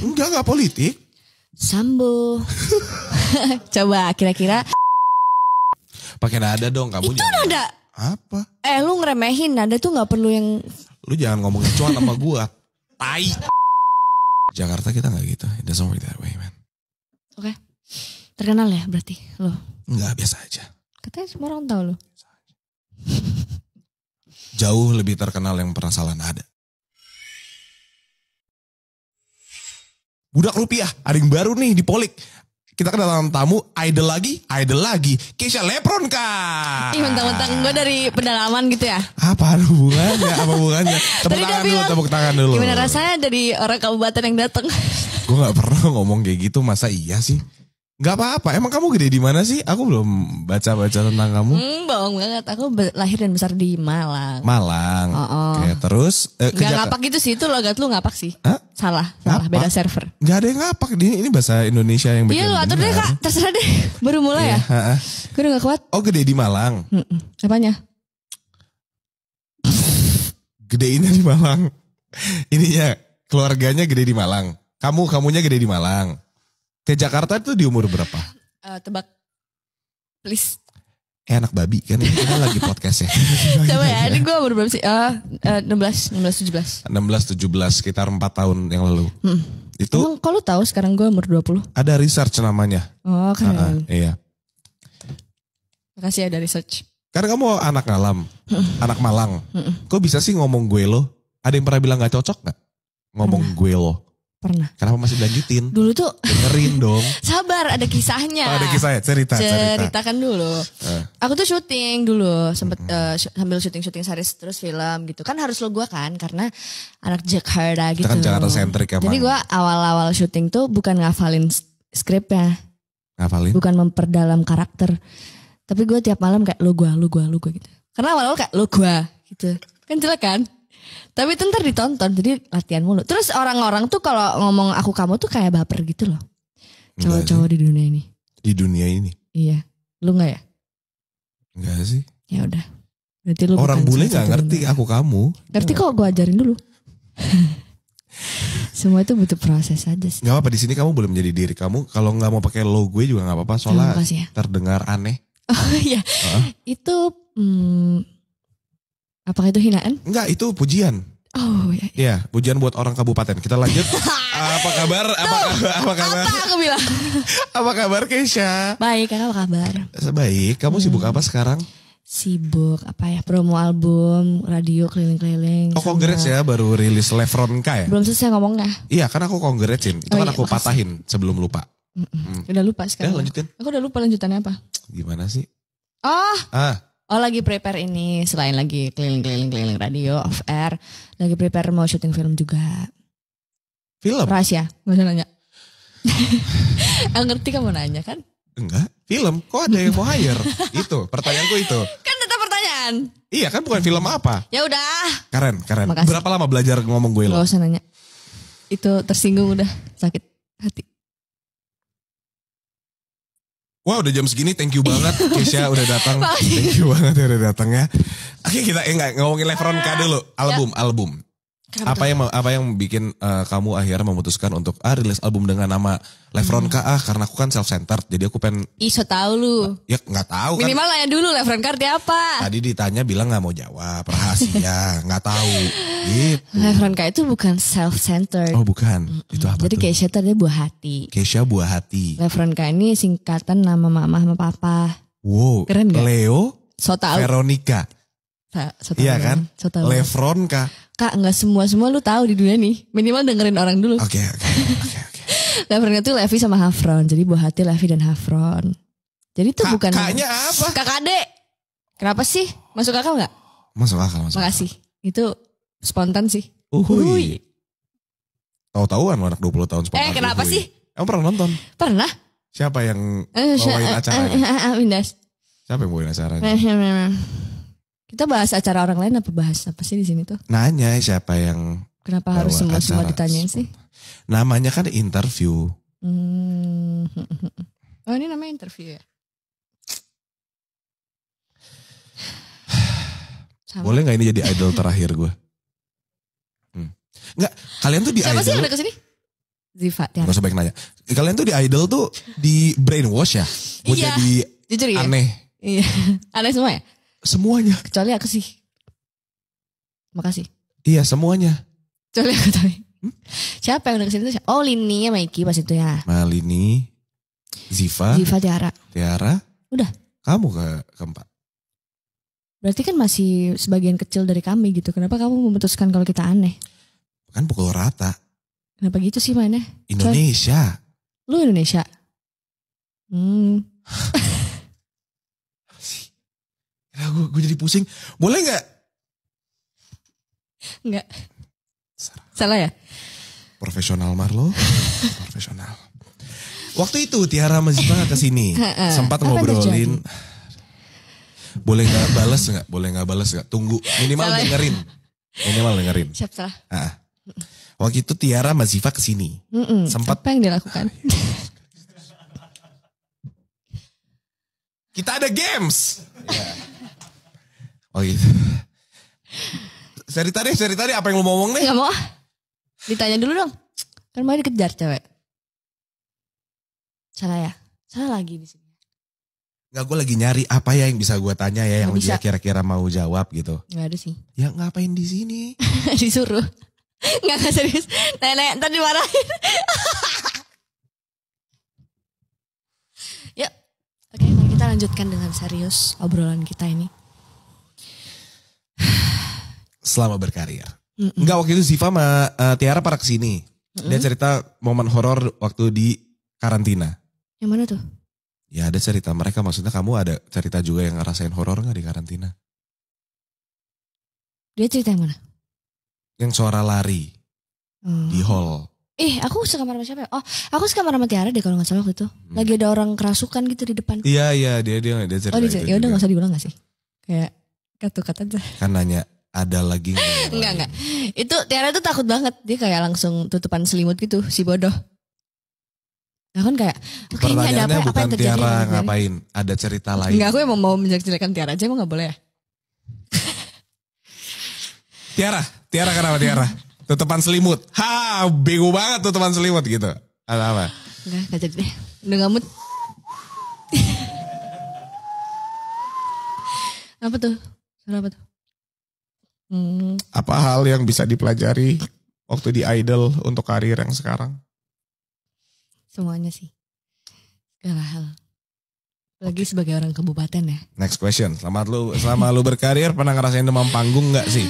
Enggak, enggak politik. Sambo. Coba kira-kira. Pakai nada dong kamu. Itu nada. Apa? Eh lu ngeremehin nada tuh nggak perlu yang. Lu jangan ngomong cuan sama gua. Tai. Jakarta kita nggak gitu. It doesn't work that way man. Oke. Okay. Terkenal ya berarti lo? Enggak biasa aja. Katanya semua orang tahu lo. Jauh lebih terkenal yang pernah salah nada. Budak rupiah, ada yang baru nih di Polik. Kita kedatangan tamu, idol lagi, idol lagi. Keisha Lepron, Kak. Ih, mentang-mentang gue dari pedalaman gitu ya. Apa hubungannya? Apa hubungannya? Tepuk tangan dulu, tepuk tangan dulu. Gimana rasanya dari orang kabupaten yang datang? gue gak pernah ngomong kayak gitu, masa iya sih? Gak apa-apa. Emang kamu gede di mana sih? Aku belum baca-baca tentang kamu. Hmm, bohong banget. Aku lahir dan besar di Malang. Malang. Oh, oh. Oke, terus eh, Gak ngapak gitu sih. Itu logat lu ngapak sih. Hah? Salah, salah beda server. Gak ada yang ngapak. Ini, ini bahasa Indonesia yang Iya, lu atur deh, Kak. Terserah deh. Baru mulai iya, ya. Gue udah gak kuat. Oh, gede di Malang. Hmm, apanya? gede ini di Malang. Ininya keluarganya gede di Malang. Kamu kamunya gede di Malang. Ke Jakarta itu di umur berapa? Uh, tebak. Please. Eh anak babi kan ya, ini kita lagi podcast ya. Coba ya, ini gue umur berapa sih? Uh, uh, 16, 16, 17. 16, 17, sekitar 4 tahun yang lalu. Hmm. Itu. Emang, kalau tau sekarang gue umur 20? Ada research namanya. Oh keren. Uh -uh, iya. Makasih ya dari research. Karena kamu anak alam, hmm. anak Malang. Hmm. Kok bisa sih ngomong gue lo? Ada yang pernah bilang gak cocok gak? Ngomong gue lo. Pernah. Kenapa masih dilanjutin? Dulu tuh. Dengerin dong. Sabar, ada kisahnya. Oh, ada kisahnya, cerita, cerita. Ceritakan dulu. Uh. Aku tuh syuting dulu, sempet mm -hmm. uh, sambil syuting-syuting series terus film gitu. Kan harus lo gue kan, karena anak Jakarta gitu. kan Jakarta sentrik emang. Jadi gue awal-awal syuting tuh bukan ngafalin skripnya. Ngafalin? Bukan memperdalam karakter. Tapi gue tiap malam kayak lo gue, lo gue, lo gue gitu. Karena awal-awal kayak lo gue gitu. Kan jelek kan? Tapi itu ntar ditonton jadi latihan mulu. Terus orang-orang tuh kalau ngomong aku kamu tuh kayak baper gitu loh. Iya Cowok-cowok di dunia ini. Di dunia ini. Iya. Lu nggak ya? Enggak sih. Ya udah. Berarti lu orang bule gak ngerti dunia. aku kamu. Ngerti kok gue ajarin dulu. Semua itu butuh proses aja sih. Gak apa-apa di sini kamu boleh menjadi diri kamu. Kalau nggak mau pakai logo gue juga nggak apa-apa. Soalnya ya. terdengar aneh. Oh iya. Uh -huh. Itu hmm, Apakah itu hinaan? Enggak, itu pujian. Oh ya. Iya, pujian buat orang kabupaten. Kita lanjut. apa kabar? Apa Tuh, Apa kabar? Apa aku bilang? apa kabar Keisha? Baik, kakak apa kabar? Baik. Kamu hmm. sibuk apa sekarang? Sibuk apa ya? Promo album, radio keliling-keliling. Oh, kongres ya baru rilis Lefronka ya? Belum selesai ngomongnya. Iya, kan aku kongresin. Itu oh, kan iya, aku makasih. patahin sebelum lupa. Mm -mm. Hmm. Udah lupa sekarang. Ya, lanjutin. Aku udah lupa lanjutannya apa. Gimana sih? Oh. Ah. ah. Oh lagi prepare ini selain lagi keliling-keliling-keliling radio of air, lagi prepare mau syuting film juga. Film? Rahasia, ya? nggak usah nanya. ngerti kamu nanya kan? Enggak, film. Kok ada yang mau hire? itu pertanyaanku itu. Kan tetap pertanyaan. Iya kan bukan film apa? Ya udah. Keren, keren. Makasih. Berapa lama belajar ngomong gue lo? Gak usah nanya. Itu tersinggung udah sakit hati. Wah wow, udah jam segini thank you banget iya. Keisha udah datang. Thank you banget udah datang ya. Oke kita eh, ngomongin Lefron iya. K dulu. Album, ya. album. Kenapa apa yang apa yang bikin uh, kamu akhirnya memutuskan untuk ah rilis album dengan nama Lefron hmm. ah karena aku kan self centered jadi aku pengen iso tahu lu nah, ya nggak tahu kan minimal nanya dulu Lefron K apa tadi ditanya bilang nggak mau jawab rahasia nggak tahu gitu Lefron K itu bukan self centered oh bukan mm -mm. itu apa jadi Kesha Keisha tuh dia buah hati Keisha buah hati Lefron K ini singkatan nama mama sama papa wow keren gak? Leo so tahu Veronica Sa Iya kan? Satu Lefron kak. Kak nggak semua semua lu tahu di dunia nih. Minimal dengerin orang dulu. Oke oke, oke. itu Levi sama Hafron. Jadi buah hati Levi dan Hafron. Jadi itu Ka bukan. Kakaknya apa? Kakak adek. Kenapa sih? Masuk akal nggak? Masuk akal. Masuk Makasih. Akal. Itu spontan sih. Uhuy. Tahu-tahuan anak 20 tahun spontan. Eh kenapa uhuy. sih? Emang pernah nonton? Pernah. Siapa yang eh, bawain uh, eh, acaranya? Uh, eh, uh, uh, Siapa yang bawain acaranya? Kita bahas acara orang lain apa bahas apa sih di sini tuh? Nanya siapa yang Kenapa harus semua semua ditanyain sih? Namanya kan interview. Hmm. Oh ini namanya interview ya? Sama. Boleh nggak ini jadi idol terakhir gue? Hmm. kalian tuh di Siapa idol. Siapa sih yang ada kesini? Ziva Tiara. Gak usah baik nanya. Kalian tuh di idol tuh di brainwash ya? Mau iya. jadi Jujur ya? aneh. Iya. aneh semua ya? Semuanya. Kecuali aku sih. Makasih. Iya semuanya. Kecuali aku tapi. Hmm? Siapa yang udah kesini tuh? Oh Lini ya Maiki pas itu ya. Ma nah, Lini. Ziva. Ziva Tiara. Tiara. Udah. Kamu ke keempat. Berarti kan masih sebagian kecil dari kami gitu. Kenapa kamu memutuskan kalau kita aneh? Kan pukul rata. Kenapa gitu sih mainnya? Indonesia. lu Indonesia? Hmm. gue, eh, gue jadi pusing. Boleh nggak? Nggak. Salah. Salah ya? Profesional Marlo. Profesional. Waktu itu Tiara Mazima ke sini. sempat ngobrolin. Boleh nggak balas nggak? Boleh nggak balas nggak? Tunggu minimal salah. Ya? dengerin. Minimal dengerin. Siap salah. Ah. Waktu itu Tiara Mazifa ke sini. Sempat apa yang dilakukan? Kita ada games. Iya. Oh gitu. Cerita deh, cerita deh apa yang lo mau ngomong nih? Gak mau. Ah. Ditanya dulu dong. Kan mau dikejar cewek. Salah ya? Salah lagi di sini. Enggak, gue lagi nyari apa ya yang bisa gue tanya ya, yang dia kira-kira mau jawab gitu. Gak ada sih. Ya ngapain di sini? Disuruh. Enggak, enggak serius. Nenek, ntar dimarahin. Yuk. Oke, okay, kita lanjutkan dengan serius obrolan kita ini selama berkarir. Mm -mm. Enggak waktu itu Ziva sama uh, Tiara para kesini. Mm -mm. Dia cerita momen horor waktu di karantina. Yang mana tuh? Ya ada cerita mereka maksudnya kamu ada cerita juga yang ngerasain horor nggak di karantina? Dia cerita yang mana? Yang suara lari hmm. di oh. hall. Eh, aku sekamar sama siapa? Ya? Oh, aku sekamar sama Tiara deh kalau nggak salah waktu itu. Hmm. Lagi ada orang kerasukan gitu di depan. Iya, iya, dia dia dia cerita. Oh, dia, ya udah nggak usah diulang nggak sih? Kayak kata-kata aja. Kan nanya ada lagi nggak nggak itu Tiara tuh takut banget dia kayak langsung tutupan selimut gitu si bodoh Nah kan kayak okay, Pertanyaannya ada apa, apa yang terjadi Tiara gitu kan? ngapain Ada cerita lain Enggak aku emang mau menjelek-jelekan Tiara aja Emang gak boleh ya Tiara Tiara kenapa Tiara Tutupan selimut Ha bego banget tutupan selimut gitu Ada apa Enggak gak jadi Udah ngamut Apa tuh Suara apa tuh Hmm. Apa hal yang bisa dipelajari waktu di Idol untuk karir yang sekarang? Semuanya sih. Segala hal. Lagi okay. sebagai orang kabupaten ya. Next question. Selamat lu selama lu berkarir pernah ngerasain demam panggung nggak sih?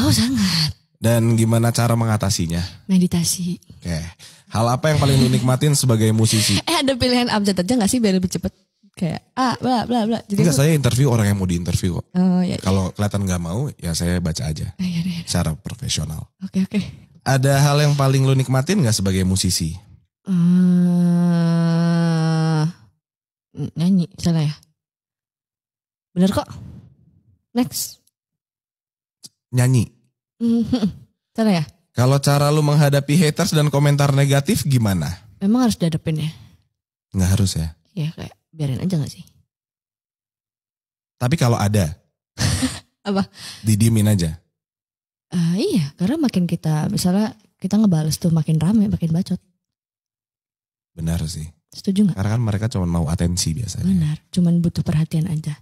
Oh, sangat. Dan gimana cara mengatasinya? Meditasi. Oke. Okay. Hal apa yang paling lu nikmatin sebagai musisi? Eh, ada pilihan abjad aja gak sih biar lebih cepet? kayak ah bla bla bla. Jadi Enggak, aku, saya interview orang yang mau diinterview kok. Oh, ya, Kalau kelihatan nggak mau, ya saya baca aja. Ah, iya, iya. Secara profesional. Oke okay, oke. Okay. Ada hal yang paling lu nikmatin nggak sebagai musisi? Uh, nyanyi salah ya. Bener kok. Next. Nyanyi. Mm-hmm. salah ya. Kalau cara lu menghadapi haters dan komentar negatif gimana? Memang harus dihadapin ya. Nggak harus ya? Iya kayak biarin aja gak sih? Tapi kalau ada. Apa? Didiemin aja. Uh, iya, karena makin kita misalnya kita ngebales tuh makin rame, makin bacot. Benar sih. Setuju nggak? Karena kan mereka cuma mau atensi biasanya. Benar, cuman butuh perhatian aja.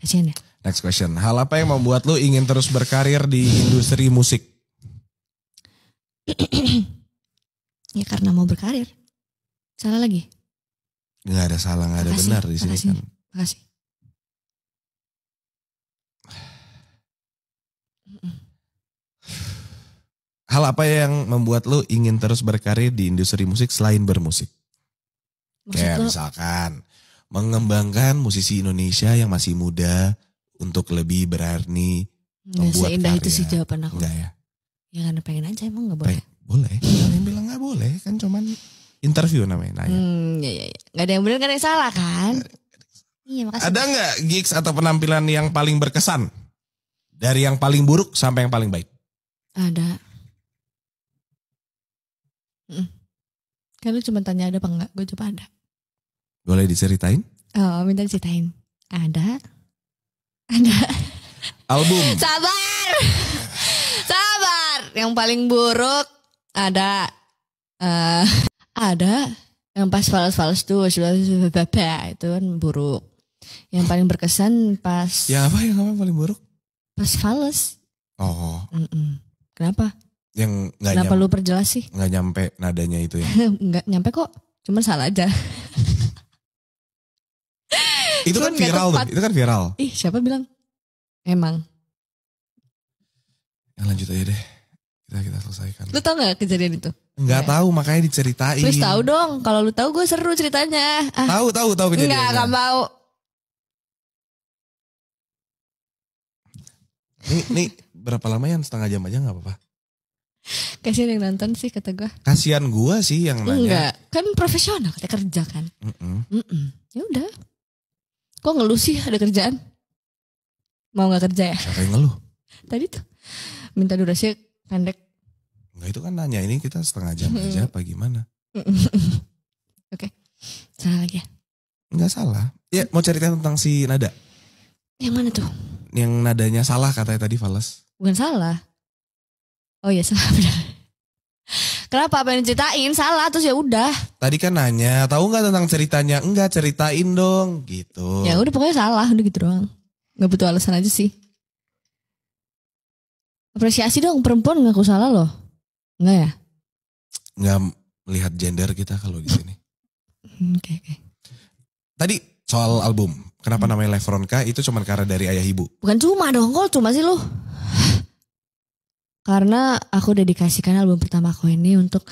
Kasian ya. Next question. Hal apa yang membuat lu ingin terus berkarir di industri musik? ya karena mau berkarir. Salah lagi nggak ada salah nggak ada makasih, benar di sini kan makasih hal apa yang membuat lo ingin terus berkarir di industri musik selain bermusik Maksud kayak lo... misalkan mengembangkan musisi Indonesia yang masih muda untuk lebih berani Nggak membuat seindah karya. itu sih jawaban aku. Enggak ya. Ya karena pengen aja emang gak boleh. Pengen, boleh. yang bilang gak boleh kan cuman interview namanya nanya. Hmm, ya, ya. Iya. Gak ada yang benar, gak ada yang salah kan? Iya, makasih. Ada nggak gigs atau penampilan yang paling berkesan? Dari yang paling buruk sampai yang paling baik? Ada. kalau Kan cuma tanya ada apa enggak, gue coba ada. Boleh diceritain? Oh, minta diceritain. Ada. Ada. Album. Sabar. Sabar. Yang paling buruk ada. Uh, ada yang pas fals-fals tuh sebelah itu kan buruk yang paling berkesan pas ya apa yang apa paling buruk pas fals oh mm -mm. kenapa yang nggak kenapa nyam, lu perjelas sih nggak nyampe nadanya itu ya nggak nyampe kok cuma salah aja itu kan viral tuh itu kan viral ih siapa bilang emang yang lanjut aja deh kita kita selesaikan lu tau nggak kejadian itu Enggak iya. tahu makanya diceritain. Please tahu dong. Kalau lu tahu gue seru ceritanya. Ah. Tahu tahu tahu kejadiannya. Enggak, enggak mau. Nih, nih berapa lama ya setengah jam aja nggak apa-apa. Kasihan yang nonton sih kata gue. Kasihan gue sih yang nanya. Enggak, kan profesional kata kerja kan. Mm -mm. Mm -mm. Ya udah. Kok ngeluh sih ada kerjaan? Mau nggak kerja ya? Siapa yang ngeluh? Tadi tuh minta durasi pendek Enggak itu kan nanya ini kita setengah jam aja apa gimana? Oke. Okay. Salah lagi ya? Enggak salah. Ya mau cerita tentang si nada. Yang mana tuh? Yang nadanya salah katanya tadi Fales. Bukan salah. Oh iya salah benar. Kenapa apa yang ceritain salah terus ya udah. Tadi kan nanya, tahu nggak tentang ceritanya? Enggak ceritain dong, gitu. Ya udah pokoknya salah, udah gitu doang. Nggak butuh alasan aja sih. Apresiasi dong perempuan nggak aku salah loh. Enggak ya? Enggak melihat gender kita kalau di sini. Hmm, oke, oke Tadi soal album, kenapa hmm. namanya Levronka itu cuma karena dari ayah ibu? Bukan cuma dong, kok cuma sih lu? Karena aku dedikasikan album pertama aku ini untuk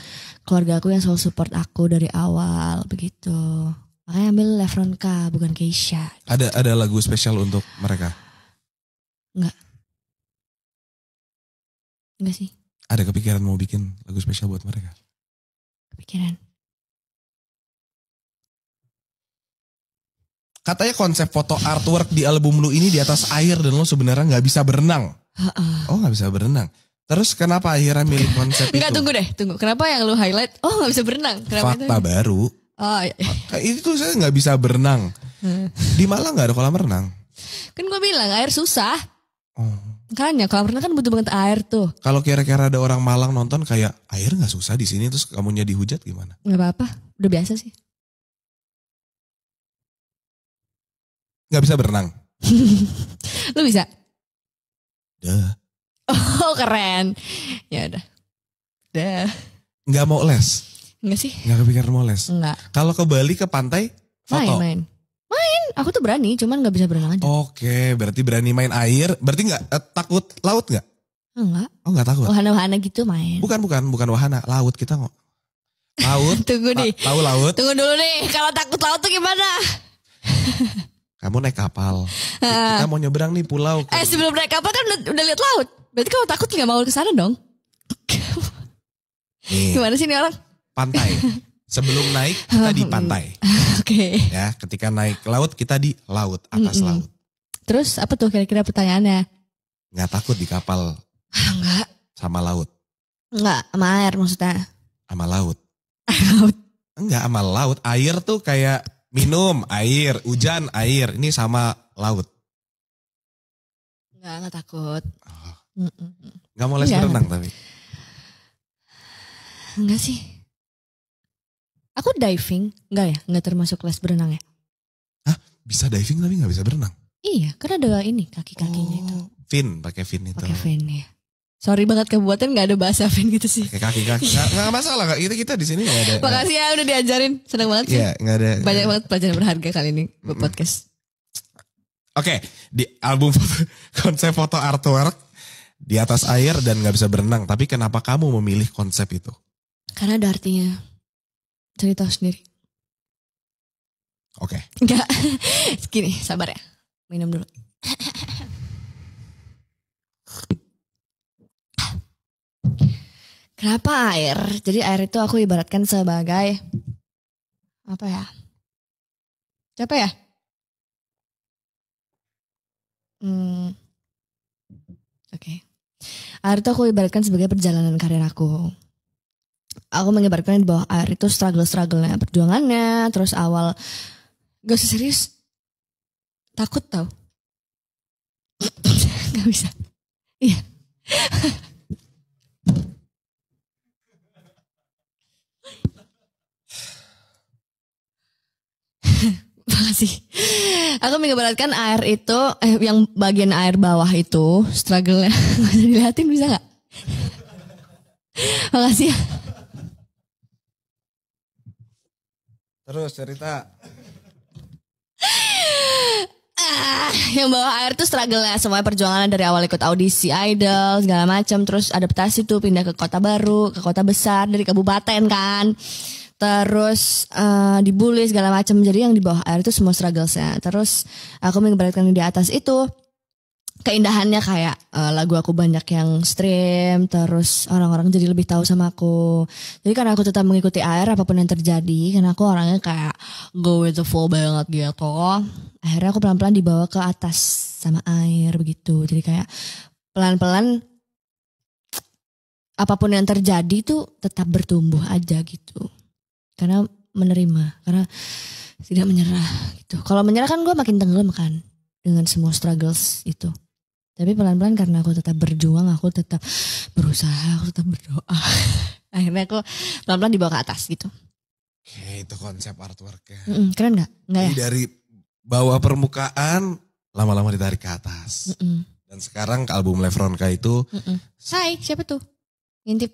keluarga aku yang selalu support aku dari awal begitu. Makanya ambil Levronka bukan Keisha. Ada ada lagu spesial untuk mereka? Enggak. Enggak sih ada kepikiran mau bikin lagu spesial buat mereka? Kepikiran. Katanya konsep foto artwork di album lu ini di atas air dan lu sebenarnya nggak bisa berenang. Uh-uh. Oh nggak bisa berenang. Terus kenapa akhirnya milih konsep Enggak, itu? Enggak tunggu deh, tunggu. Kenapa yang lu highlight? Oh nggak bisa berenang. Kenapa Fakta itu? baru. Oh, iya. Itu saya nggak bisa berenang. Di Malang nggak ada kolam renang. Kan gue bilang air susah. Oh. Kan ya, kolam renang kan butuh banget air tuh. Kalau kira-kira ada orang Malang nonton kayak air nggak susah di sini terus kamunya dihujat gimana? Nggak apa-apa, udah biasa sih. Nggak bisa berenang. Lu bisa? Dah. Oh keren. Ya udah. Dah. Nggak mau les? nggak sih. Nggak kepikiran mau les? Enggak. Kalau ke Bali ke pantai foto? Main, main. Main, aku tuh berani, cuman nggak bisa berenang aja. Oke, berarti berani main air, berarti nggak eh, takut laut nggak? Enggak. Oh nggak takut. Wahana-wahana gitu main. Bukan bukan bukan wahana, laut kita nggak. Laut. Tunggu nih. La ah, tahu laut. Tunggu dulu nih, kalau takut laut tuh gimana? Kamu naik kapal. Ah. Kita mau nyebrang nih pulau. Eh sebelum naik kapal kan udah, udah lihat laut. Berarti kamu takut nggak mau ke sana dong? Nih. Gimana sih nih orang? Pantai. Sebelum naik kita di pantai. Oke. Okay. Ya, ketika naik ke laut kita di laut, atas mm -mm. laut. Terus apa tuh kira-kira pertanyaannya? Nggak takut di kapal? Enggak. Ah, sama laut? Enggak, sama air maksudnya. Sama laut? laut. Enggak, sama laut. Air tuh kayak minum, air, hujan, air. Ini sama laut. Enggak, enggak takut. Oh. Mm -mm. mau les iya. berenang tapi? Enggak sih. Aku diving, enggak ya? Enggak termasuk kelas berenang ya? Hah? Bisa diving tapi enggak bisa berenang? Iya, karena ada ini kaki-kakinya oh, itu. Fin, pakai fin itu. Pakai fin ya. Sorry banget kebuatan nggak ada bahasa fin gitu sih. Pakai kaki-kaki. Enggak masalah, Kak. Kita kita di sini enggak ada. Makasih ya udah diajarin. Senang banget sih. Iya, enggak ada. Banyak banget pelajaran berharga kali ini buat mm podcast. Oke, okay, di album foto, konsep foto artwork di atas air dan nggak bisa berenang. Tapi kenapa kamu memilih konsep itu? Karena ada artinya cerita sendiri. Oke. Okay. Enggak. Gini, sabar ya. Minum dulu. Kenapa air? Jadi air itu aku ibaratkan sebagai apa ya? Siapa ya? Hmm. Oke. Okay. Air itu aku ibaratkan sebagai perjalanan karir aku aku mengibarkan bahwa air itu struggle-strugglenya, perjuangannya, terus awal gak usah serius, takut tau. gak bisa. Iya. Makasih. Aku mengibaratkan air itu, eh, yang bagian air bawah itu, struggle-nya. Gak usah dilihatin bisa gak? Makasih ya. Terus cerita. Ah, yang bawah air tuh struggle ya semua perjuangan dari awal ikut audisi idol segala macam terus adaptasi tuh pindah ke kota baru ke kota besar dari kabupaten kan terus uh, dibully segala macam jadi yang di bawah air itu semua struggle saya terus aku mengibaratkan di atas itu keindahannya kayak uh, lagu aku banyak yang stream terus orang-orang jadi lebih tahu sama aku jadi karena aku tetap mengikuti air apapun yang terjadi karena aku orangnya kayak go with the flow banget gitu akhirnya aku pelan-pelan dibawa ke atas sama air begitu jadi kayak pelan-pelan apapun yang terjadi tuh tetap bertumbuh aja gitu karena menerima karena tidak menyerah gitu kalau menyerah kan gue makin tenggelam kan dengan semua struggles itu tapi pelan-pelan karena aku tetap berjuang aku tetap berusaha aku tetap berdoa akhirnya aku pelan-pelan dibawa ke atas gitu Oke, itu konsep artworknya. Mm -mm, keren nggak? Nggak ya? Dari bawah permukaan lama-lama ditarik ke atas. Mm -mm. Dan sekarang ke album Levronka itu. Mm -mm. Hai, siapa tuh? Ngintip.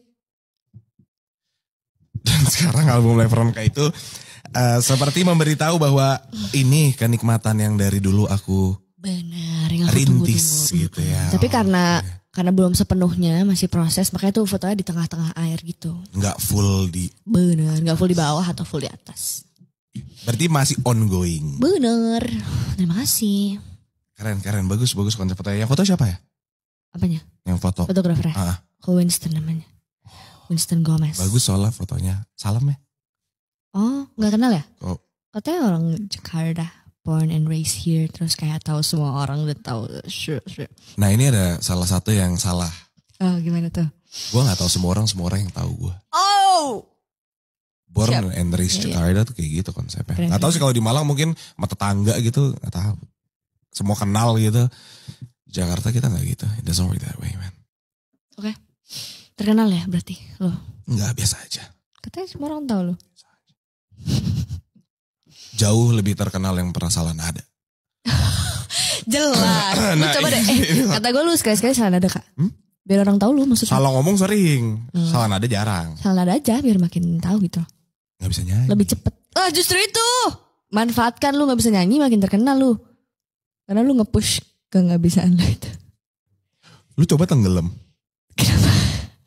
Dan sekarang album Levronka itu uh, seperti memberitahu bahwa ini kenikmatan yang dari dulu aku Benar, yang aku tunggu, gitu ya. Tapi karena okay. karena belum sepenuhnya masih proses, makanya tuh fotonya di tengah-tengah air gitu. Enggak full di. Benar, nggak full di bawah atau full di atas. Berarti masih ongoing. benar terima kasih. Keren, keren, bagus, bagus konsep fotonya. Yang foto siapa ya? Apanya? Yang foto. Fotografer. Ya? Ah. ah. Oh, Winston namanya. Winston Gomez. Bagus soalnya fotonya. Salam ya. Oh, nggak kenal ya? Oh. Katanya orang Jakarta born and raised here terus kayak tahu semua orang udah tahu sure sure nah ini ada salah satu yang salah oh gimana tuh gue nggak tahu semua orang semua orang yang tahu gue oh born Siap. and raised yeah, Jakarta yeah. tuh kayak gitu konsepnya keren, nggak tahu sih kalau di Malang mungkin sama tetangga gitu nggak tahu semua kenal gitu Jakarta kita nggak gitu it doesn't work that way man oke okay. terkenal ya berarti lo Gak biasa aja katanya semua orang tahu lo jauh lebih terkenal yang pernah Salana ada. Jelas. nah, coba deh. Eh, kata gue lu sekali-sekali salah Nada kak. Hmm? Biar orang tahu lu maksudnya. Salah ngomong sering. Hmm. Salah nada jarang. Salah nada aja biar makin tahu gitu. Gak bisa nyanyi. Lebih cepet. oh, justru itu. Manfaatkan lu gak bisa nyanyi makin terkenal lu. Karena lu nge-push ke gak bisa lu Lu coba tenggelam. Kenapa?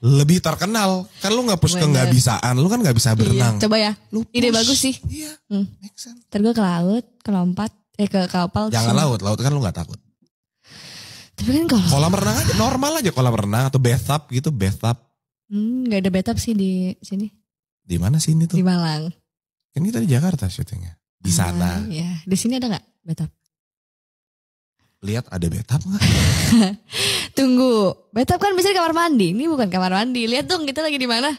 lebih terkenal. Kan lu nggak push ke nggak bisaan, lu kan nggak bisa iya, berenang. Iya. Coba ya. Lu push. Ide bagus sih. Iya. Hmm. Make gue ke laut, ke lompat, eh ke kapal. Jangan sih. laut, laut kan lu nggak takut. Tapi kan kalau kolam renang aja normal aja kolam renang atau bathtub gitu, bathtub. Hmm, ada bathtub sih di sini. Di mana sih ini tuh? Di Malang. Kan kita di Jakarta syutingnya. Di sana. Ah, iya. Di sini ada nggak bathtub? lihat ada betap nggak? Tunggu, betap kan bisa di kamar mandi. Ini bukan kamar mandi. Lihat dong kita lagi di mana?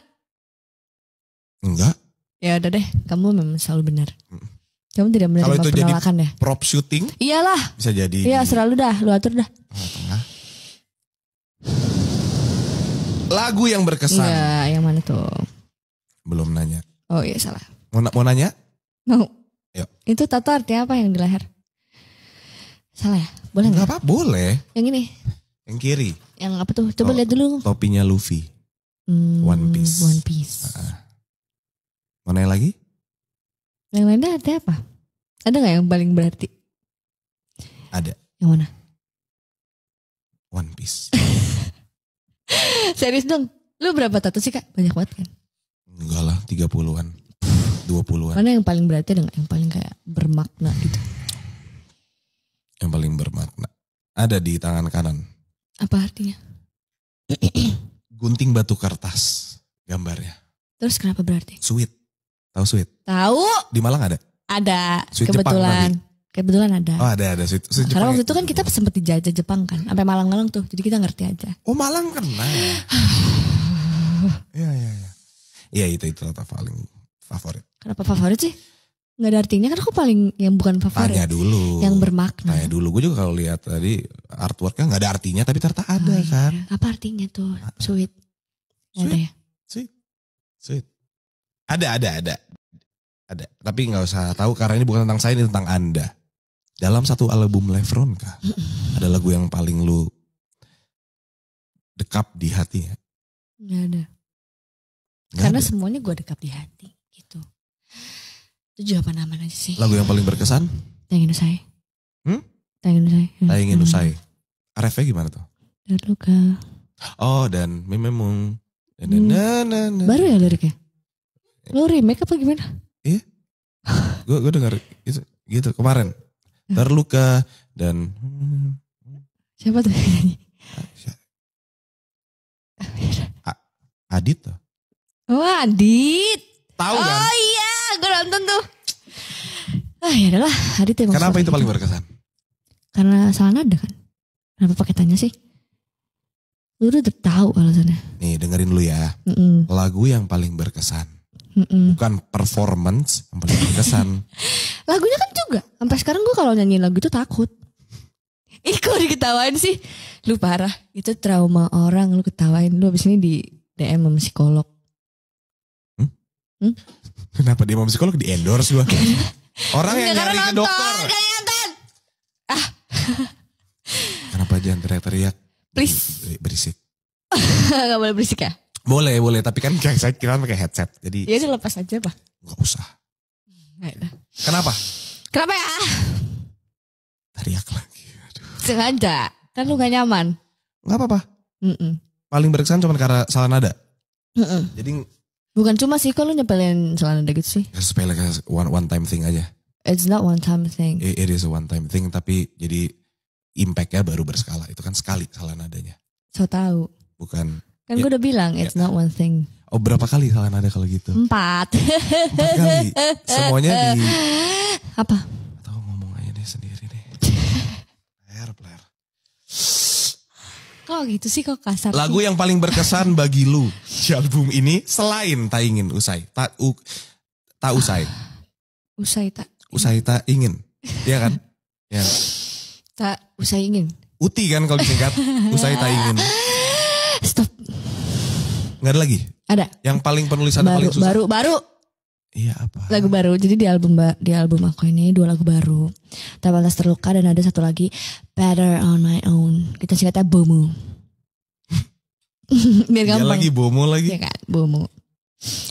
Enggak. Ya udah deh, kamu memang selalu benar. Kamu tidak benar Kalau itu jadi ya? prop shooting? Iyalah. Bisa jadi. Iya, selalu dah, lu atur dah. Tengah. Lagu yang berkesan. Iya, yang mana tuh? Belum nanya. Oh iya salah. Mau, mau nanya? Mau. Yuk. Itu tato artinya apa yang di leher? Salah ya? Boleh nggak? apa boleh. Yang ini? Yang kiri. Yang apa tuh? Coba oh, lihat dulu. Topinya Luffy. Hmm, One Piece. One Piece. Uh -uh. Mana yang lagi? Yang lain ada apa? Ada nggak yang paling berarti? Ada. Yang mana? One Piece. Serius dong. Lu berapa tato sih kak? Banyak banget kan? Enggak lah, 30-an. 20-an. Mana yang paling berarti ada gak? Yang paling kayak bermakna gitu? yang paling bermakna ada di tangan kanan. Apa artinya? Gunting batu kertas gambarnya. Terus kenapa berarti? Sweet. Tahu sweet? Tahu. Di Malang ada? Ada. Sweet Kebetulan. Jepang, Kebetulan ada. Oh ada ada. Sweet, sweet Karena waktu itu kan kita sempat dijajah Jepang kan, sampai Malang-Malang tuh, jadi kita ngerti aja. Oh Malang kena. Iya iya iya. Iya itu itu rata paling favorit. Kenapa favorit sih? nggak ada artinya kan aku paling yang bukan favorit. Tanya dulu. Yang bermakna. Tanya dulu. Gue juga kalau lihat tadi artworknya nggak ada artinya tapi ternyata oh, ada oh, iya. kan. Apa artinya tuh? Nah, nah. Sweet. sweet. ada ya? Sweet. Sweet. Ada, ada, ada. Ada. Tapi nggak usah tahu karena ini bukan tentang saya, ini tentang Anda. Dalam satu album Lefron kah? Mm Ada lagu yang paling lu dekap di hati ya? Gak ada. Gak karena ada. semuanya gue dekap di hati. Tujuh apa namanya sih? Lagu yang paling berkesan? Tangin Usai. Hmm? Tangin Usai. Tangin hmm. Usai. Arefnya gimana tuh? Dan luka. Oh dan memang. Hmm. Baru ya liriknya? Lo remake apa gimana? Iya. gue gue dengar gitu, gitu kemarin. Terluka dan siapa tuh ah, iya. Adit tuh. Oh Adit. Tahu oh, kan? Oh iya gue nonton tuh. Ah ya adalah hari teh. Kenapa itu paling gitu. berkesan? Karena salah nada kan. Kenapa pakai tanya sih? Lu udah tahu alasannya. Nih dengerin lu ya. Mm -mm. Lagu yang paling berkesan. Mm -mm. Bukan performance yang paling berkesan. Lagunya kan juga. Sampai sekarang gue kalau nyanyiin lagu itu takut. Ih kok diketawain sih? Lu parah. Itu trauma orang. Lu ketawain. Lu abis ini di DM sama psikolog. Hmm? Hmm? Kenapa dia mau psikolog di endorse gua? Orang yang nyari ke dokter. Ah. Kenapa jangan teriak-teriak? Please. Berisik. Gak boleh berisik ya? Boleh, boleh. Tapi kan kayak saya kira pakai headset. Jadi. Ya udah lepas aja pak. Gak usah. Kenapa? Kenapa ya? Teriak lagi. Aduh. Sengaja. Kan lu gak nyaman. Gak apa-apa. Paling berkesan cuma karena salah nada. Mm -mm. Jadi Bukan cuma sih, kok lu nyepelin celana deket gitu sih? Ya, sepele kayak one, one time thing aja. It's not one time thing. It, it is a one time thing, tapi jadi impactnya baru berskala. Itu kan sekali salah nadanya. So tau. Bukan. Kan gue ya. udah bilang, it's ya. not one thing. Oh berapa kali salah nada kalau gitu? Empat. Empat kali? Semuanya di... Apa? Atau ngomong aja deh sendiri deh. player, player. Kok gitu sih kok kasar Lagu sih? yang paling berkesan bagi lu di album ini selain Tak Ingin Usai. Tak u, tak usai. usai tak. Usai tak ingin. Iya kan? ya. Tak usai ingin. Uti kan kalau disingkat. usai tak ingin. Stop. Gak ada lagi? Ada. Yang paling penulisan baru, paling susah. Baru baru Iya apa? Lagu baru. Jadi di album di album aku ini dua lagu baru. Tabalas terluka dan ada satu lagi Better on my own. Kita singkatnya Bomu. Biar gampang. Dia lagi Bomu lagi. Ya kan, Bomu.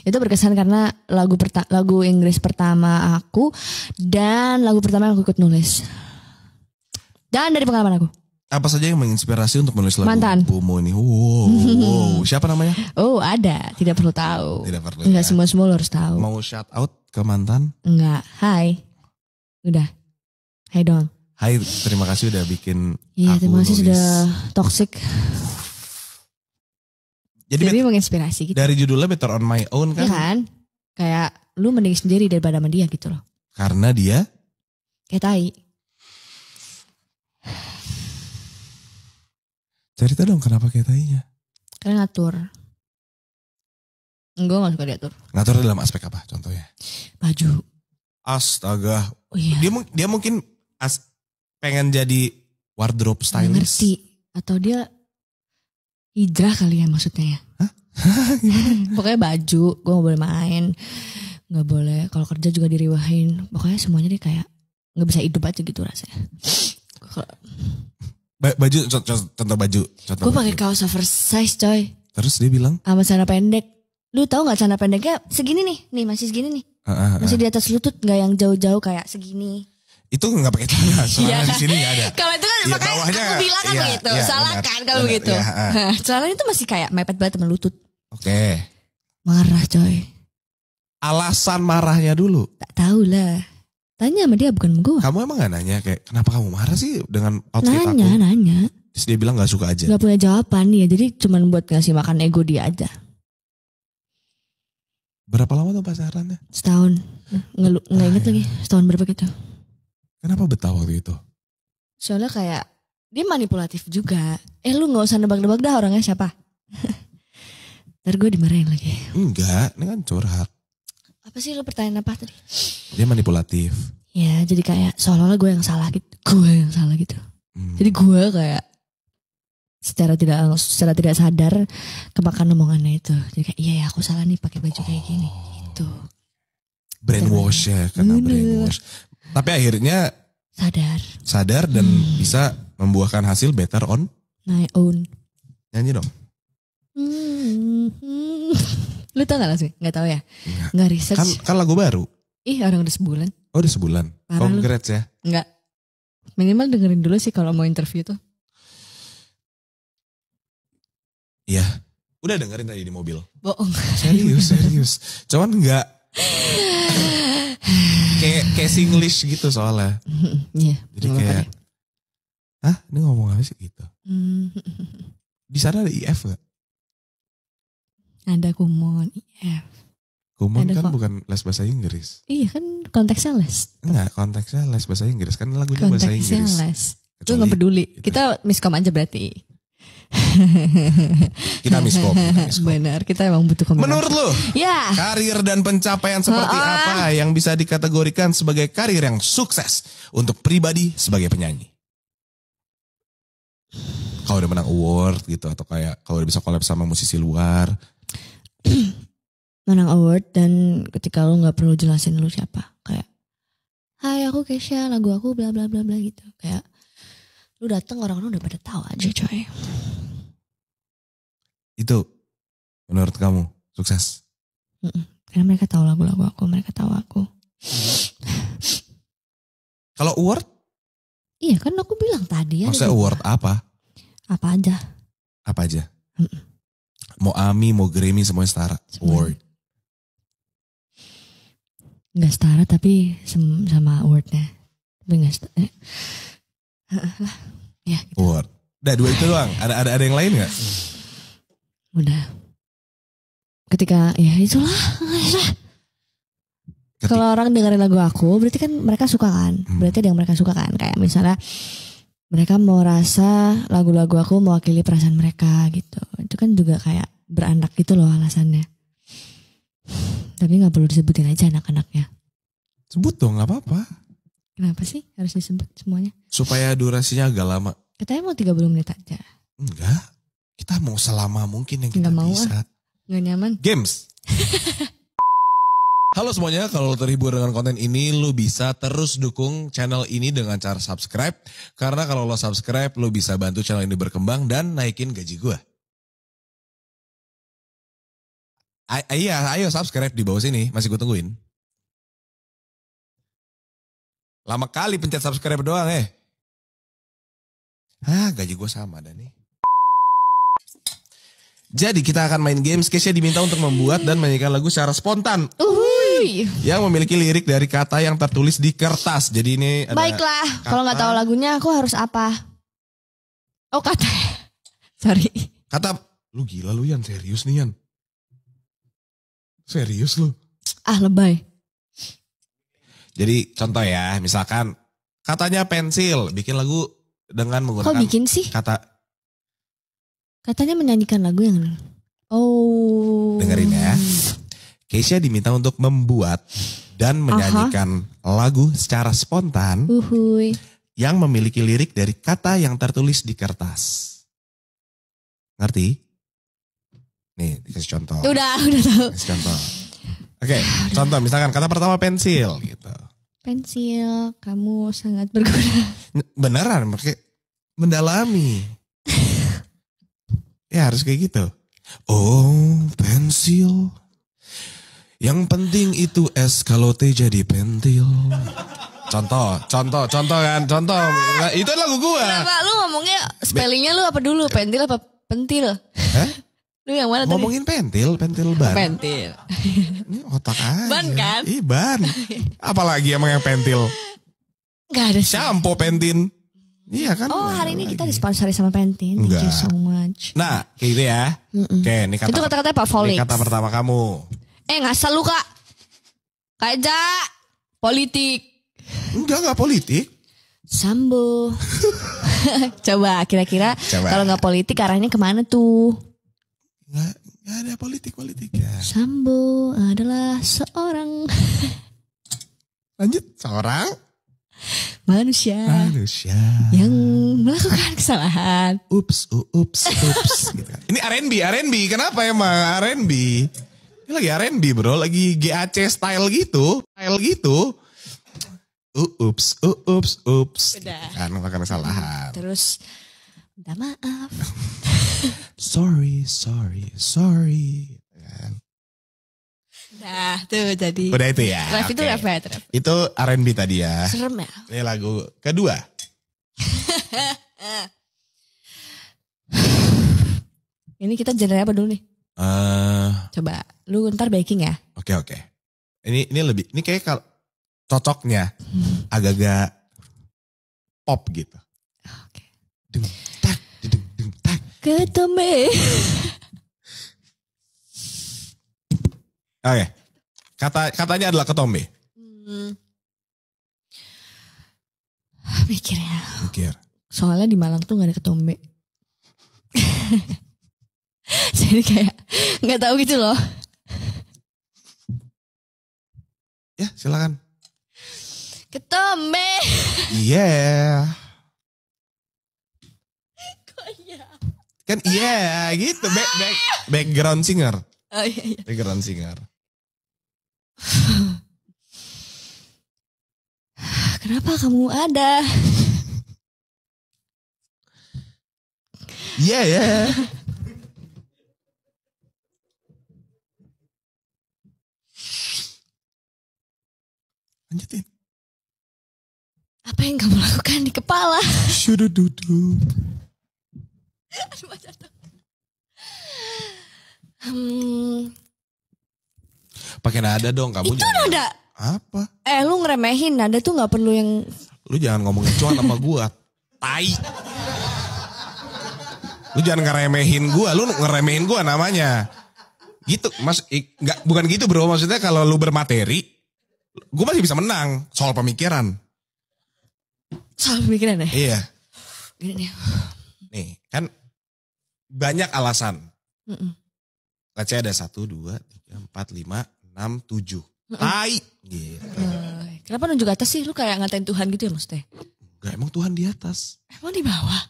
Itu berkesan karena lagu perta lagu Inggris pertama aku dan lagu pertama yang aku ikut nulis. Dan dari pengalaman aku. Apa saja yang menginspirasi untuk menulis lagu Mantan. Bumo ini? Wow, wow. siapa namanya? Oh ada, tidak perlu tahu. Tidak perlu. Enggak ya. semua semua lo harus tahu. Mau shout out ke mantan? Enggak. Hai. Udah. Hai dong. Hai, terima kasih udah bikin. Iya, terima kasih sudah toxic. Jadi, Jadi menginspirasi gitu. Dari judulnya Better on My Own kan? Iya kan? Kayak lu mending sendiri daripada sama dia gitu loh. Karena dia? Kayak tai. Cerita dong kenapa kayak tainya. Karena ngatur. Gue gak suka diatur. Ngatur dalam aspek apa contohnya? Baju. Astaga. Oh, iya. Dia, dia mungkin as, pengen jadi wardrobe stylist. ngerti. Atau dia hijrah kali ya maksudnya ya. Pokoknya baju. Gue gak boleh main. Gak boleh. Kalau kerja juga diriwahin. Pokoknya semuanya dia kayak gak bisa hidup aja gitu rasanya. Ba baju, contoh, contoh baju. Contoh gue pakai kaos oversize coy. Terus dia bilang? Sama celana pendek. Lu tau gak celana pendeknya segini nih, nih masih segini nih. Uh, uh, uh. Masih di atas lutut gak yang jauh-jauh kayak segini. Itu gak pakai celana, Soalnya yeah. di sini gak ada. Kalau itu kan ya, makanya bawahnya, aku bilang kan ya, begitu, ya, salah benar, kan kalau begitu. Ya, uh. celana itu masih kayak mepet banget sama lutut. Oke. Okay. Marah coy. Alasan marahnya dulu. Tak tau lah Tanya sama dia bukan sama gue. Kamu emang gak nanya kayak kenapa kamu marah sih dengan outfit nanya, aku? Nanya, nanya. Terus dia bilang gak suka aja. Gak punya jawaban ya. jadi cuman buat ngasih makan ego dia aja. Berapa lama tuh pacarannya? Setahun. Nggak, nggak inget ya? lagi setahun berapa gitu. Kenapa betah waktu itu? Soalnya kayak dia manipulatif juga. Eh lu nggak usah nebak-nebak dah orangnya siapa. Ntar gue dimarahin lagi. Enggak, ini kan curhat. Apa sih lu pertanyaan apa tadi? Dia manipulatif. Ya, jadi kayak seolah-olah gue yang salah gitu. Gue yang salah gitu. Hmm. Jadi gue kayak secara tidak secara tidak sadar kemakan omongannya itu. Jadi kayak iya ya aku salah nih pakai baju oh. kayak gini. Itu. Brainwash ya karena Bener. brainwash. Tapi akhirnya sadar. Sadar dan hmm. bisa membuahkan hasil better on my own. Nyanyi dong. Hmm. Lu tau gak sih Gak tau ya? Nggak. Gak research. Kan, kan lagu baru. Ih orang udah sebulan. Oh udah sebulan. Parah Congrats lu. ya. Enggak. Minimal dengerin dulu sih kalau mau interview tuh. Iya. Udah dengerin tadi di mobil. Bohong. Serius, serius. Cuman enggak. kayak kayak Singlish gitu soalnya. Iya. Jadi kayak Hah, ini ngomong apa sih gitu? Hmm. di sana ada IF gak? Ada kumon IF. Kumon kan kok. bukan les bahasa Inggris. Iya kan konteksnya les. Enggak, konteksnya les bahasa Inggris kan lagunya konteksnya bahasa Inggris. Konteksnya les. Itu gak peduli. Gitu. Kita miskom aja berarti. kita miskom. miskom. Benar, kita emang butuh komunikasi. Menurut lu, ya. karir dan pencapaian seperti oh. apa yang bisa dikategorikan sebagai karir yang sukses untuk pribadi sebagai penyanyi? Kalau udah menang award gitu atau kayak kalau udah bisa collab sama musisi luar. menang award dan ketika lu nggak perlu jelasin lu siapa kayak Hai aku Kesha lagu aku bla bla bla bla gitu kayak lu dateng orang-orang udah pada tahu aja coy itu menurut kamu sukses mm -mm. karena mereka tahu lagu-lagu aku mereka tahu aku kalau award iya kan aku bilang tadi ya maksudnya award apa apa aja apa aja mm -mm. mau AMI mau Grammy semuanya setara semuanya. award nggak setara tapi sama wordnya tapi nggak setara eh. ya gitu. word udah dua itu doang ada ada ada yang lain nggak udah ketika ya itulah, kalau orang dengerin lagu aku berarti kan mereka suka kan hmm. berarti ada yang mereka suka kan kayak misalnya mereka mau rasa lagu-lagu aku mewakili perasaan mereka gitu itu kan juga kayak beranak gitu loh alasannya tapi gak perlu disebutin aja anak-anaknya. Sebut dong, gak apa-apa. Kenapa sih harus disebut semuanya? Supaya durasinya agak lama. Katanya mau 30 menit aja. Enggak. Kita mau selama mungkin yang kita mau ah. bisa. Ah. Nggak nyaman. Games. Halo semuanya, kalau lo terhibur dengan konten ini, lo bisa terus dukung channel ini dengan cara subscribe. Karena kalau lo subscribe, lo bisa bantu channel ini berkembang dan naikin gaji gue. A iya, ayo subscribe di bawah sini. Masih gue tungguin. Lama kali pencet subscribe doang eh. Hah, gaji gue sama dan nih. Jadi kita akan main games. Kesia diminta untuk membuat dan menyanyikan lagu secara spontan. Uhuy. Yang memiliki lirik dari kata yang tertulis di kertas. Jadi ini ada Baiklah, kalau nggak tahu lagunya aku harus apa? Oh kata. Sorry. Kata, lu gila lu Yan, serius nih Yan. Serius lu? Ah lebay. Jadi contoh ya, misalkan katanya pensil bikin lagu dengan menggunakan Kok bikin sih? Kata Katanya menyanyikan lagu yang Oh. Dengerin ya. Keisha diminta untuk membuat dan menyanyikan Aha. lagu secara spontan. Uhuy. Yang memiliki lirik dari kata yang tertulis di kertas. Ngerti? Nih, dikasih contoh. Ya udah, udah tahu. Kasih contoh. Oke, okay, contoh misalkan kata pertama pensil gitu. Pensil, kamu sangat berguna. Beneran, pakai mendalami. ya harus kayak gitu. Oh, pensil. Yang penting itu es kalau teh jadi pentil. Contoh, contoh, contoh kan, contoh. Nah, itu lagu gua. Kenapa lu ngomongnya spellingnya lu apa dulu? Pentil apa pentil? Hah? Lu yang mana Ngomongin tadi? pentil, pentil ban. Pentil. Ini otak aja. Ban kan? Ih ban. Apalagi emang yang pentil. Gak ada sih. Shampoo pentin. Iya kan? Oh hari ini lagi. kita disponsori sama Pentin. Enggak. Thank you so much. Nah kayak gitu ya. Mm -mm. Oke ini kata. Itu kata-kata Pak Folix. Ini kata pertama kamu. Eh nggak selalu kak. Kak Eja. politik. Enggak gak politik. Sambo. Coba kira-kira kalau nggak politik arahnya kemana tuh? nggak nggak ada politik politik ya Sambo adalah seorang lanjut seorang manusia manusia yang melakukan kesalahan ups ups ups gitu. ini R&B R&B kenapa emang R&B ini lagi R&B bro lagi GAC style gitu style gitu ups ups ups Udah. kan melakukan kesalahan terus minta maaf sorry sorry sorry Nah, tuh jadi. Udah itu ya. Rap okay. itu rap ya, rap. Itu R&B tadi ya. Serem ya. Ini lagu kedua. Ini kita genre apa dulu nih? Uh, Coba lu ntar baking ya. Oke okay, oke. Okay. Ini ini lebih ini kayak kalau cocoknya hmm. agak-agak pop gitu. Oke. Okay. Ketome. Oke. Okay. Kata katanya adalah ketombe. Hmm. Mikir ya. Mikir. Soalnya di Malang tuh gak ada ketombe. Jadi kayak nggak tahu gitu loh. Ya silakan. Ketombe. Iya. Yeah. Kok ya? Kan iya yeah, gitu. Back, back, background singer. Oh iya iya. Background singer. Kenapa kamu ada? Iya yeah, ya. Yeah. Lanjutin. Apa yang kamu lakukan di kepala? Sudah duduk. Aduh, jatuh. Hmm. Pakai nada dong kamu. Itu jangan. nada. Apa? Eh lu ngeremehin nada tuh gak perlu yang. Lu jangan ngomongin cuan sama gua. Tai. Lu jangan ngeremehin gua, lu ngeremehin gua namanya. Gitu, Mas, gak, bukan gitu bro, maksudnya kalau lu bermateri, gue masih bisa menang soal pemikiran. Soal pemikiran ya? Iya. Gini nih. Nih, kan banyak alasan. Mm-mm. Let's say ada satu, dua, tiga, empat, lima, enam, tujuh. Tai. Gitu. Kenapa nunjuk atas sih? Lu kayak ngatain Tuhan gitu ya maksudnya? Gak emang Tuhan di atas. Emang di bawah?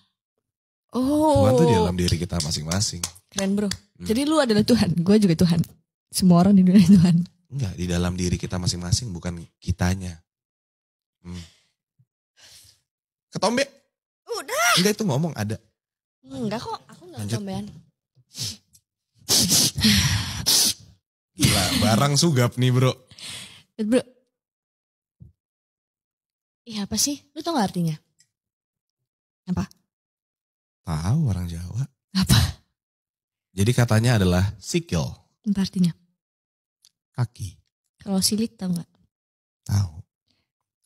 Oh. Tuhan tuh di dalam diri kita masing-masing. Keren bro. Hmm. Jadi lu adalah Tuhan, gue juga Tuhan. Semua orang di dunia Tuhan. Enggak, di dalam diri kita masing-masing bukan kitanya. Hmm. Ketombe. Udah. Enggak itu ngomong ada. Enggak kok, aku Lanjut. Gila, barang sugap nih bro. Bro. Iya apa sih? Lu tau gak artinya? Apa? Tahu orang Jawa. Apa? Jadi katanya adalah sikil. Apa artinya? Kaki. Kalau silik tau gak? Tahu.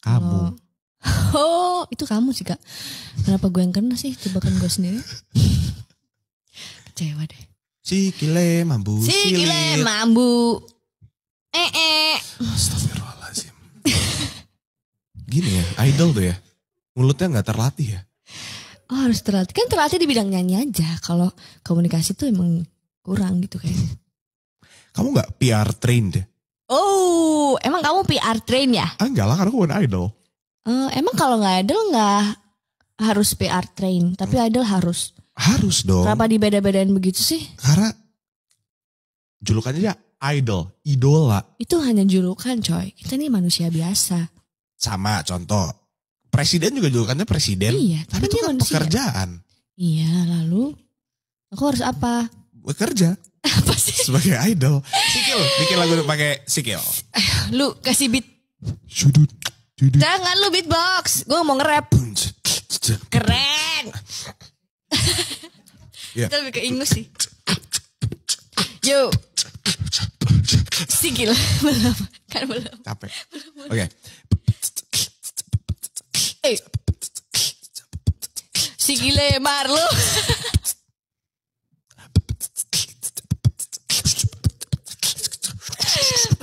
Kamu. Kalo... Oh, itu kamu sih kak. Kenapa gue yang kena sih? Coba kan gue sendiri. kecewa deh. Si kile mambu. Si kile mambu. Eh eh. Astagfirullahaladzim. Gini ya, idol tuh ya. Mulutnya gak terlatih ya. Oh harus terlatih. Kan terlatih di bidang nyanyi aja. Kalau komunikasi tuh emang kurang gitu kayaknya. Kamu gak PR train deh Oh, emang kamu PR train ya? Ah, enggak lah, karena aku bukan idol. Uh, emang kalau gak idol gak harus PR train, tapi hmm. idol harus. Harus dong. Kenapa dibeda-bedain begitu sih? Karena julukannya dia idol, idola. Itu hanya julukan coy. Kita ini manusia biasa. Sama contoh. Presiden juga julukannya presiden. Iya. Tapi, tapi itu kan manusia. pekerjaan. Iya lalu aku harus apa? Bekerja. apa sih? Sebagai idol. Sikil, bikin lagu pakai sikil. Lu kasih beat. Sudut. Jangan lu beatbox. Gue mau nge-rap. Keren yeah. Kita ya. lebih ke ingus sih. Yo. Sigil. belum. Kan belum. Capek. Oke. Okay. Eh. Sigile Marlo.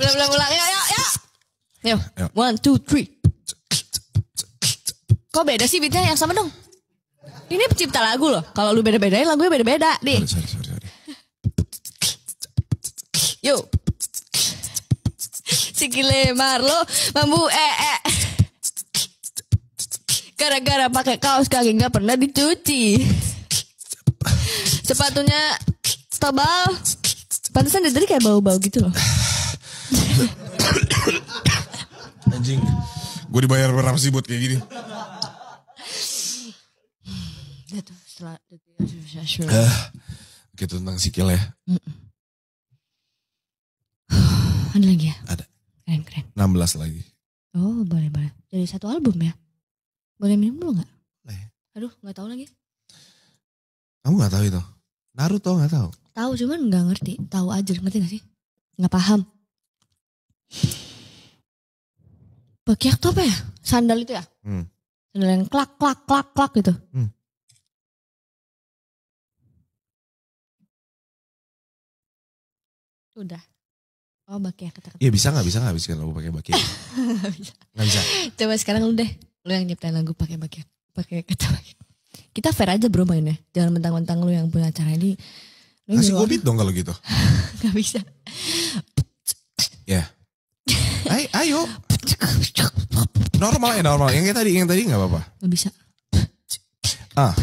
belum belum ulang ya ya ya. Yo. Ya. One, two, three. Kok beda sih beatnya yang sama dong? Ini pencipta lagu loh. Kalau lu beda-bedain lagunya beda-beda deh. Sorry, sorry, sorry. Yo. Sikile Marlo, bambu ee. eh. Gara-gara pakai kaos kaki nggak pernah dicuci. Sepatunya tebal. Pantesan dari kayak bau-bau gitu loh. Anjing, gue dibayar berapa sih buat kayak gini? sel uh, gitu tentang sikil ya. Mm Ada lagi ya? Ada. Keren, keren. 16 lagi. Oh, boleh, boleh. Jadi satu album ya? Boleh minum dulu gak? Boleh. Aduh, gak tahu lagi. Kamu gak tahu itu? Naruto gak tahu? Tahu, cuman gak ngerti. Tahu aja, ngerti gak sih? Gak paham. Bakiak tuh apa ya? Sandal itu ya? Hmm. Sandal yang klak, klak, klak, klak gitu. Hmm. Udah. Oh bakia ketar kata Iya bisa gak bisa gak habiskan lagu pakai bakia. Nggak bisa. Gak bisa. Coba sekarang lu deh, lu yang nyiptain lagu pakai bakia. pakai kata Kita fair aja bro mainnya, jangan mentang-mentang lu yang punya acara ini. Lu Kasih gue beat dong kalau gitu. Gak bisa. Ya. Ay, ayo. Normal ya normal. Yang tadi yang tadi gak apa-apa. Gak bisa. Ah.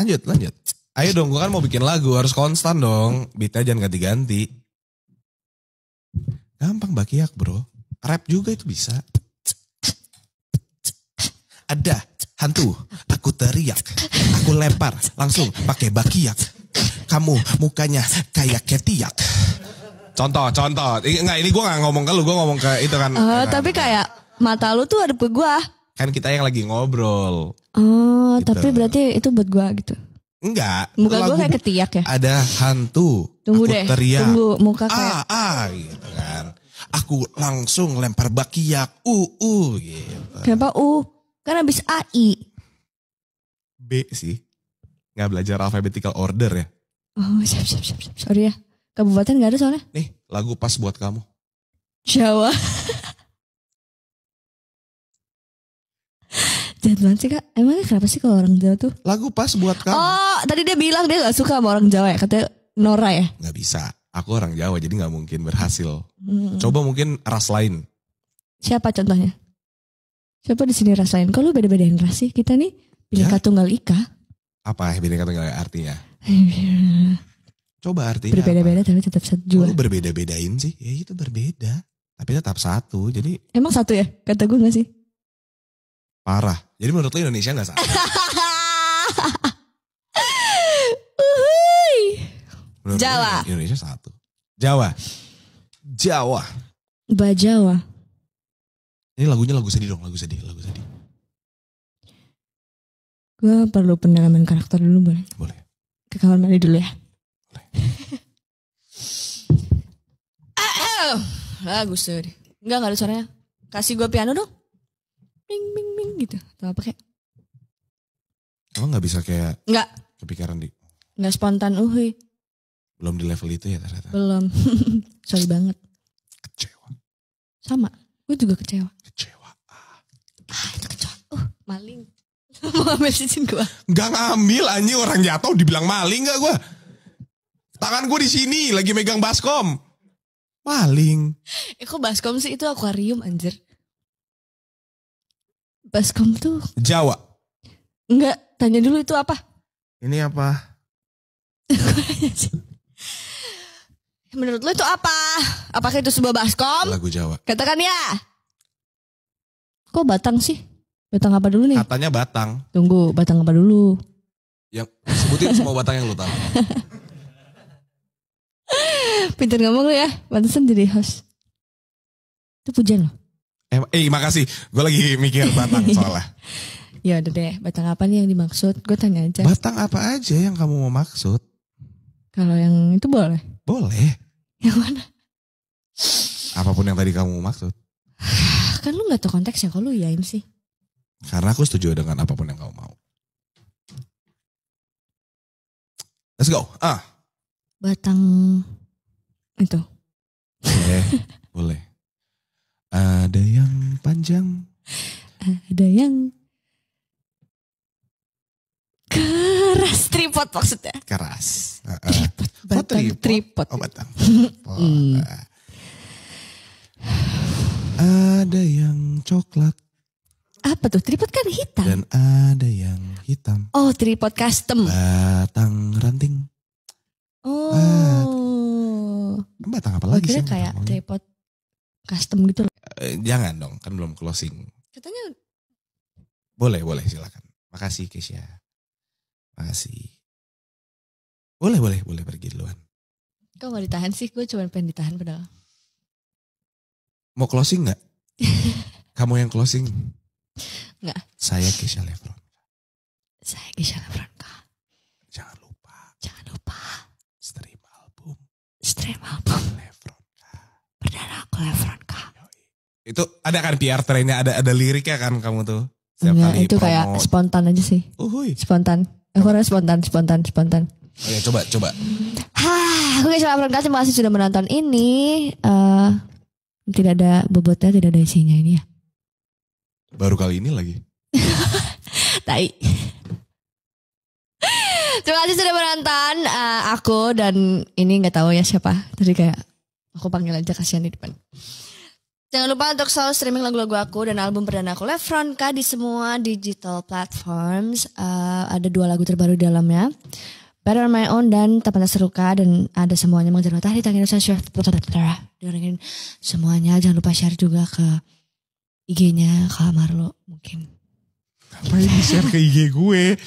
Lanjut lanjut. Ayo dong, gue kan mau bikin lagu, harus konstan dong. Beatnya jangan ganti-ganti. Gampang bakiak bro. Rap juga itu bisa. Ada hantu, aku teriak, aku lempar langsung pakai bakiak. Kamu mukanya kayak ketiak. Contoh, contoh. Enggak, ini gue gak ngomong ke lu, gue ngomong ke itu kan. Uh, tapi kayak mata lu tuh ada ke gue. Kan kita yang lagi ngobrol. Oh, gitu. tapi berarti itu buat gue gitu. Enggak. Muka gue kayak ketiak ya. Ada hantu. Tunggu aku deh. Teriak. Tunggu muka kayak. Ah, ah gitu kan. Aku langsung lempar bakiak. U, uh, u uh, gitu. Kenapa u? Uh? Kan habis A, I. B sih. Nggak belajar alphabetical order ya. Oh, siap, siap, siap. siap. Sorry ya. Kabupaten gak ada soalnya. Nih, lagu pas buat kamu. Jawa. Jahat sih kak. Emangnya kenapa sih kalau orang Jawa tuh? Lagu pas buat kamu. Oh, tadi dia bilang dia gak suka sama orang Jawa ya. Katanya Nora ya? Gak bisa. Aku orang Jawa jadi gak mungkin berhasil. Hmm. Coba mungkin ras lain. Siapa contohnya? Siapa di sini ras lain? Kalau beda-bedain ras sih? Kita nih Bhinneka ya? Tunggal Ika. Apa ya, Bhinneka Tunggal Ika ya, artinya? Coba artinya Berbeda-beda tapi tetap satu jua. Lu berbeda-bedain sih? Ya itu berbeda. Tapi tetap satu. Jadi Emang satu ya? Kata gue gak sih? Parah. Jadi menurut lo Indonesia gak salah? Jawa. Indonesia satu. Jawa. Jawa. Bajawa. Ini lagunya lagu sedih dong, lagu sedih, lagu sedih. Gue perlu pendalaman karakter dulu boleh? Boleh. Ke kamar mandi dulu ya. Boleh. lagu ah, oh. sedih. Enggak, enggak ada suaranya. Kasih gue piano dong bing bing bing gitu atau apa kayak Emang nggak bisa kayak nggak kepikiran di nggak spontan uhui belum di level itu ya ternyata belum sorry banget kecewa sama gue juga kecewa kecewa ah, ah itu kecewa uh maling mau ngambil cincin gue nggak ngambil anjing orang jatuh dibilang maling nggak gue tangan gue di sini lagi megang baskom maling eh kok baskom sih itu akuarium anjir Baskom tuh Jawa. Enggak, tanya dulu itu apa? Ini apa? Menurut lo itu apa? Apakah itu sebuah baskom? Lagu Jawa. Katakan ya. Kok batang sih? Batang apa dulu nih? Katanya batang. Tunggu, batang apa dulu? Yang sebutin semua batang yang lo tahu. Pinter ngomong lo ya, pantesan jadi host. Itu pujian loh. Eh, eh makasih. Gue lagi mikir batang soalnya. ya udah deh, batang apa nih yang dimaksud? Gue tanya aja. Batang apa aja yang kamu mau maksud? Kalau yang itu boleh? Boleh. Yang mana? Apapun yang tadi kamu maksud. kan lu gak tau konteksnya, kalau lu yain sih. Karena aku setuju dengan apapun yang kamu mau. Let's go. Ah. Batang itu. Boleh, boleh. Ada yang panjang. Ada yang keras tripod maksudnya. Keras. Tripod. Oh, batang oh, tripod. tripod. Oh batang. Hmm. Ada yang coklat. Apa tuh? Tripod kan hitam. Dan ada yang hitam. Oh, tripod custom. Batang ranting. Oh. Bat batang apa lagi sih? kayak tripod custom gitu loh. Eh, jangan dong, kan belum closing. Katanya boleh, boleh silakan. Makasih Kesia. Makasih. Boleh, boleh, boleh pergi duluan. Kau gak ditahan sih, gue cuma pengen ditahan padahal. Mau closing gak? Kamu yang closing? Enggak. Saya Kesia Lefron. Saya Kesia Lefron, Kak. Jangan lupa. Jangan lupa. Stream album. Stream album. Lebron. Perdana aku Levron kak. Itu ada kan PR trainnya, ada ada liriknya kan kamu tuh. Enggak, itu promo. kayak spontan aja sih. Uhuy. Spontan. Aku harus spontan, spontan, spontan. oke oh ya, coba, coba. Hah, aku Levron kak terima kasih sudah menonton ini. Uh, tidak ada bobotnya, tidak ada isinya ini ya. Baru kali ini lagi. Tai. Terima kasih sudah menonton uh, aku dan ini nggak tahu ya siapa. Tadi kayak Aku panggil aja kasihan di depan. Jangan lupa untuk selalu streaming lagu-lagu aku dan album perdana aku k di semua digital platforms. Uh, ada dua lagu terbaru di dalamnya. Better My Own dan Teman Seruka dan ada semuanya mengejar matahari tangan Indonesia dengerin semuanya jangan lupa share juga ke IG-nya Kak Marlo mungkin. Apa ini share ke IG gue?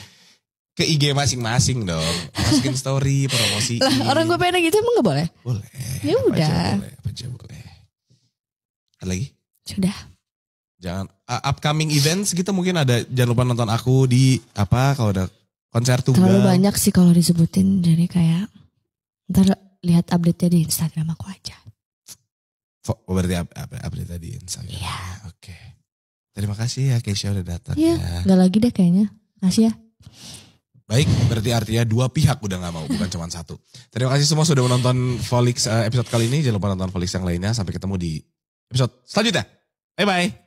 ke IG masing-masing dong. Masukin story, promosi. Lah, orang gue pengen gitu emang gak boleh? Boleh. Ya udah. Boleh, apa aja boleh. Ada lagi? Sudah. Jangan uh, upcoming events gitu mungkin ada jangan lupa nonton aku di apa kalau ada konser tuh Terlalu banyak sih kalau disebutin jadi kayak ntar lihat update-nya di Instagram aku aja. Oh, berarti update tadi Instagram. Iya. Oke. Okay. Terima kasih ya Keisha udah datang iya, ya. Gak lagi deh kayaknya. Makasih ya. Baik, berarti artinya dua pihak udah nggak mau, bukan cuma satu. Terima kasih semua sudah menonton Folix eh, episode kali ini. Jangan lupa nonton Folix yang lainnya. Sampai ketemu di episode selanjutnya. Bye-bye.